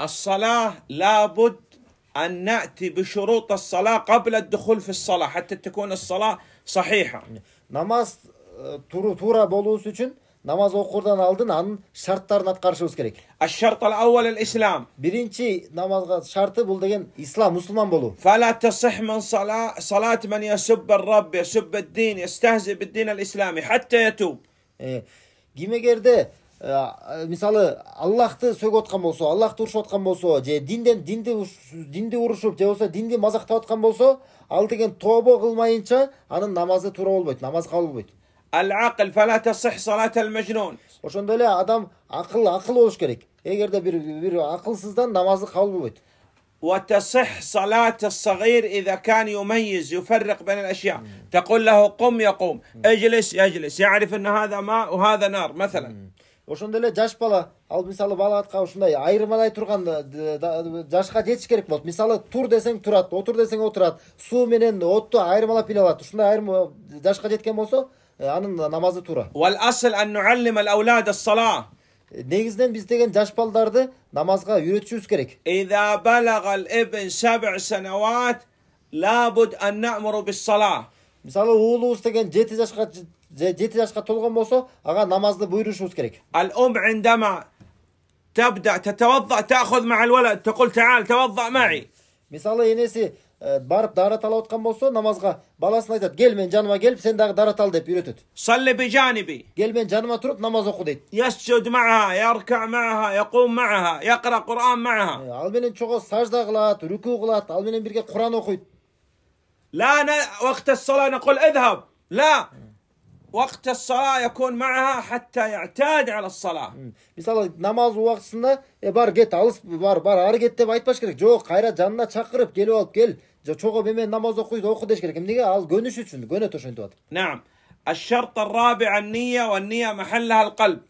الصلاة لابد أن نأتي بشروط الصلاة قبل الدخول في الصلاة حتى تكون الصلاة صحيحة نماز turu tuğra болуусу үчүн намаз окуурдан алдын анын шарттарын аткарышыбыз керек. الشرط الأول الإسلام. Биринчи намазга шарты бул деген ислам, мусулман болуу. فلا تصح من صلاة صلاة من يسب الرب يسب الدين يستهزئ بالدين الإسلامي حتى يتوب. Ким إيه، эгерде мисалы аллахты сөгүп аткан болсо аллахты урушуп аткан болсо же динден динди динди урушуп же болбосо динди мазактап аткан болсо ал деген тобо кылмайынча анын намазы туура болбойт намаз кабыл болбойт العقل فلا تصح صلاة المجنون ошондой эле адам акыл акыл болуш керек эгерде бир бир акылсыздан намазы кабыл болбойт وتصح صلاة الصغير إذا كان يميز يفرق بين الأشياء مم. تقول له قم يقوم اجلس يجلس يعرف أن هذا ماء وهذا نار مثلا مم. ошондой эле жаш бала ал мисалы балатка ушундай айырмалай турган жашка жетиш керек болот мисалы тур десең турат отур десең отурат суу менен отту айырмалап иле алат ушундай айырма жашка жеткен болсо анын намазы туура негизинен биз деген жаш балдарды намазга үйрөтүшүбүз керек мисалы уулубуз деген жети жашка жети жашка толгон болсо ага намазды буйрушубуз керек الام عندما تبدا تتوضا تاخذ مع الولد تقول تعال توضا معي мисалы энеси барып дарат ала аткан болсо намазга баласына айтат кел менин жаныма келип сен дагы дарат ал деп үйрөтөт صلي بجانبي кел менин жаныма туруп намаз окуу дейт يسجد معها يركع معها يقوم معها يقرا قران معها ал менен чогуу сажда кылат рүкү кылат ал менен бирге куран окуйт لا ن... وقت الصلاة نقول اذهب لا وقت الصلاة يكون معها حتى يعتاد على الصلاة مثلا نماز وقتنا بار جيت عالس بار بار عار جيت بايت باش كرك جو قايرا جاننا چاقرب جلو وقت جل جو چوغو بمين نماز وقويت وقو ديش كرك امنيقى عال گونش وچون گونة توشن نعم الشرط الرابع النية والنية محلها القلب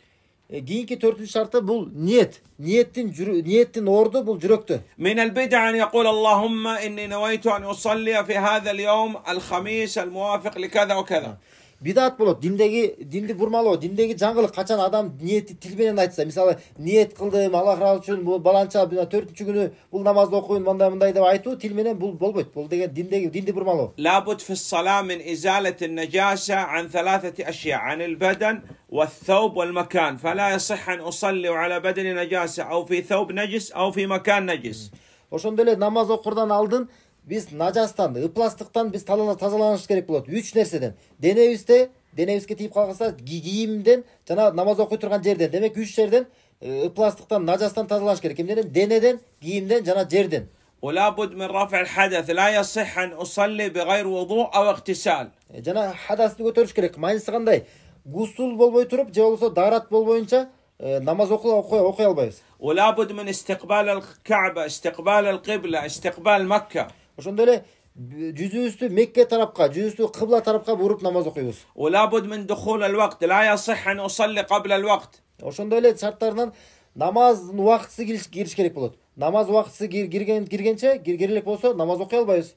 кийинки төртүнчү шарты бул ниет ниеттин ниеттин орду бул жүрөктө من البدع أن يقول اللهم إني نويت أن أصلي في هذا اليوم الخميس الموافق لكذا وكذا бидат болот диндеги динди бурмалоо диндеги жаңылык качан адам ниети тил менен айтса мисалы ниет кылдым алла ыраазы үчүн бул баланча төртүнчү күнү бул намазды окуйм мындай мындай деп айтуу тил менен бул болбойт бул деген диндеги динди бурмалоо لابد في الصلاة من إزالة النجاسة عن ثلاثة أشياء عن البدن والثوب والمكان فلا يصح أن أصلي على بدن نجاسة أو في ثوب نجس أو في مكان نجس ошондой эле намаз окурдан алдын біз нажастан ыпластықтан біз тазалануымыз керек болот. 3 нерседен. Денебизде, денемізге тиіп қалса киімден жаңағы намаз оқи тұрған жерден демек 3 жерден ыпластықтан нажастан тазаланыш керек кімнен денеден киімден жаңа жерден ولا بد من رفع الحدث لا يصح أن أصلي بغير وضوء أو اغتسال хадасты көтеріш керек маңыздысы қандай гусул болмай тұрып же болсо дарат болмайынша намаз оқи оқи албаймыз ولا بد من استقبال الكعبة استقبال القبلة استقبال مكة ошондой эле жүзүбүздү мекке тарапка жүзүбүздү кыбла тарапка буруп намаз окуйбуз ошондой эле шарттарынан намаздын убактысы кириш керек болот намаз убактысы киргенче кире элек болсо намаз окуй албайбыз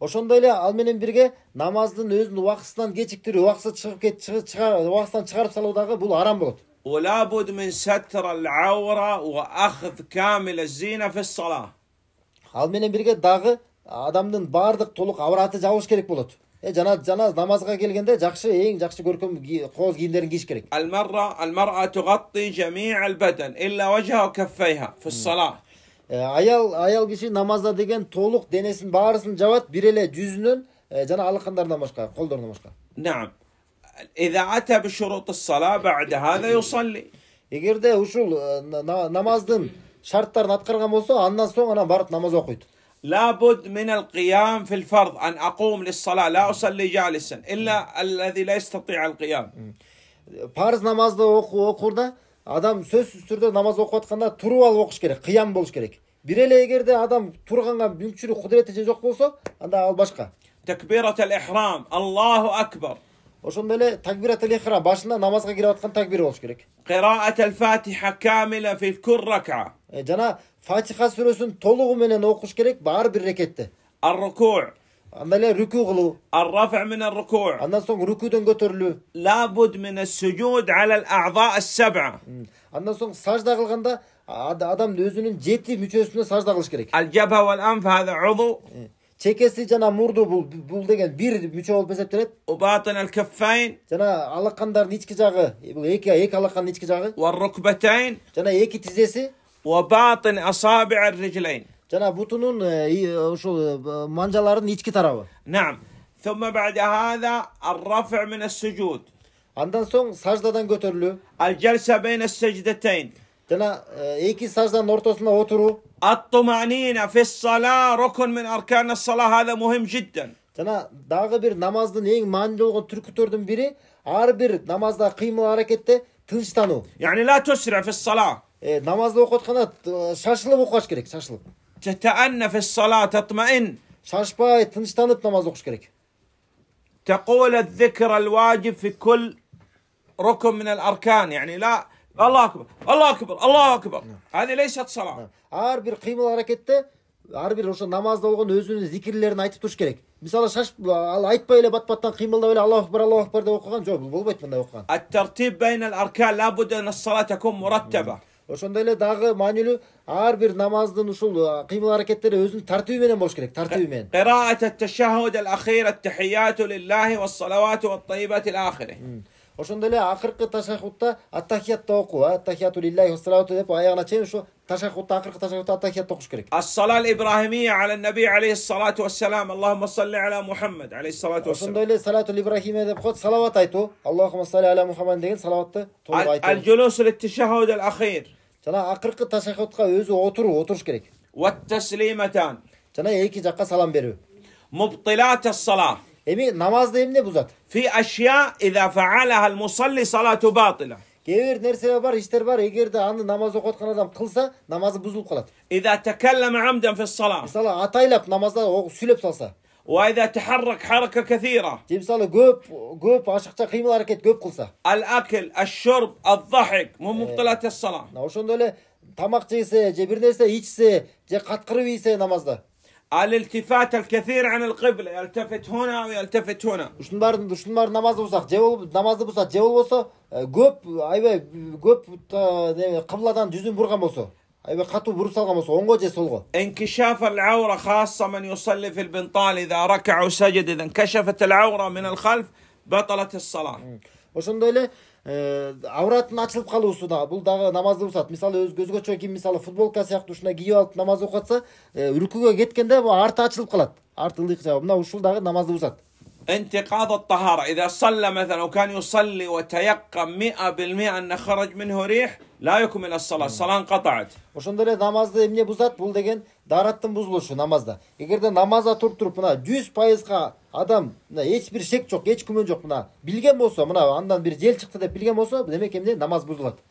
ошондой эле ал менен бирге намаздын өзүнүн убактысынан кечиктирүү убактысы чыгып убактысынан чыгарып салуу дагы бул арам болот ولا بد من ستر العورة وأخذ كامل الزينة في الصلاة ал менен бирге дагы адамдын баардык толук авраты жабылыш керек болот э жана жана намазга келгенде жакшы эң жакшы көркөм кооз кийимдерин кийиш керек المرأة المرأة تغطي جميع البدن إلا وجهها وكفيها في الصلاة аял аял киши намазда деген толук денесинин баарысын жабат бир эле жүзүнөн жана алакандарынан башка колдорунан башка نعم إذا أتى بشروط الصلاة بعد هذا يصلي эгерде ушул намаздын шарттарын аткарган болсо андан соң анан барып намаз окуйт لابد من القيام في الفرض أن أقوم للصلاة لا أصلي جالسا إلا الذي لا يستطيع القيام парыз намазды окуурда адам сөзсүз түрдө намаз окуп атканда туруп алып окуш керек кыям болуш керек бир эле эгерде адам турганга мүмкүнчүлүк кудурети же жок болсо анда ал башка تكبيرة الإحرام الله أكبر Ошондой эле такбиратул ихрам башында намазга кирип аткан такбир болуш керек. Кыраатул Фатиха камила фи кул рака. Жана Фатиха сүрөсүн толугу менен окуш керек баар бир рекетте. Ар-рукуу. Анда эле рүкү кылуу. Ар-рафъ мин ар-рукуу. Андан соң рүкүдөн көтөрүлүү. Ла буд мин ас-сужуд аля ал-аъза ас-саб'a. Андан соң сажда кылганда адам өзүнүн жети мүчөсүнө сажда кылыш керек. Ал-жабха вал-анф хаза 'уду. چکسی جنا مردو بول بول деген bir мүчө болуп эсептелет. وباطن الكفين жана алакандар ички жагы, бул эки эки алаканын ички жагы. والركبتين жана эки тизеси. وباطن اصابع الرجلين жана бутунун ошол манжаларынын ички тарабы. نعم ثم بعد هذا الرفع من السجود. Андан соң саждадан көтөрүлүү. الجلسه بين السجدتين جنا ايكي ساجدا نورتوس اوترو الطمأنينة في الصلاة ركن من أركان الصلاة هذا مهم جدا جنا داغ بير نمازد نين مان جوغن تركو توردن بيري آر بير نمازد قيمة حركتة تنشتانو يعني لا تسرع في الصلاة ايه نمازد وقت خنا شاشل وقوش كريك شاشل تتأنى في الصلاة تطمئن شاش باي تنشتانو نماز وقوش كريك تقول الذكر الواجب في كل ركن من الأركان يعني لا Allah akbar. Allah akbar. Allah akbar. Hadi leysat salam. Har bir qiymal hareketde ар бир ошо намазда болгон өзүнүн зикирлерин айтып туруш керек мисалы шашып ал айтпай эле бат баттан кыймылдап эле аллаху акбар аллаху акбар деп окуган жок бул болбойт мындай окуган الترتيب بين الاركان لابد ان الصلاه تكون مرتبه ошондой эле дагы маанилүү ар бир намаздын ушул кыймыл аракеттери өзүнүн тартиби менен болуш керек тартиби менен قراءة التشهد الأخير التحيات لله والصلوات والطيبات إلى آخره ошондо эле акыркы ташахудда аттахиятты окуу аттахияту лиллахи вассалату деп аягына чейин ушу ташахудда акыркы ташахудда аттахиятты окуш керек ассала ибрахимия ала наби алейхи салату вассалам аллахума салли ала мухаммад алейхи салату вассалам ошондой эле салату ибрахимия деп коет салават айтуу аллахума салли ала мухаммад деген салаватты туура айтуу الجلوس ал ахир жана акыркы ташахудка өзү отуруп отуруш керек ва таслиматан жана эки жакка салам берүү مبطلات الصلاه Demek namazdayım ne bu zat? في أشياء إذا فعلها المصلي صلاته باطلة Gelir nerseler var, işler var. Eğer de anı namaz okutkan adam kılsa namazı bozulup kalır. إذا تكلم عمدا في الصلاة Mesela ataylap namazda o sülep salsa. وإذا تحرك حركة كثيرة же мысалы көп көп ашықша қимыл әрекет көп қылса الأكل الشرب الضحك من مبطلات الصلاة мына ошондой эле тамак жесе же бир нерсе ичсе же каткырып ийсе намазда الالتفات الكثير عن القبلة يلتفت هنا ويلتفت هنا وشن بار وشن بار نماز بوسخ جول نماز بوسخ جول بوسا غوب أيوة غوب تا آه، قبلة دان جزء برقة بوسا أيوة خطو برسا قام بوسا جس ولقو انكشاف العورة خاصة من يصلي في البنطال إذا ركع وسجد إذا انكشفت العورة من الخلف بطلت الصلاة وشن دولي Э, ашылып ачылып да бул дагы намазды бузат мисалы өзгөчө ким мисалы футболка сыяктуу ұшына кийип алып намаз окуп атса э, үркүгө кеткенде арты ачылып калат арты ылдый мына ушул дагы намазды бузат انتقاض الطهارة إذا صلى مثلا وكان يصلي وتيقن 100% أنه خرج منه ريح la yukmil as-salat. Salan qata'at. Oşonda namazda emne buzat bul degen darattın buzuluşu namazda. Egerde namaza turup turup buna 100%'ka adam buna hiçbir şek yok, hiç kümen yok buna. Bilgen bolsa buna andan bir jel çıktı da bilgen bolsa demek emne namaz buzulat.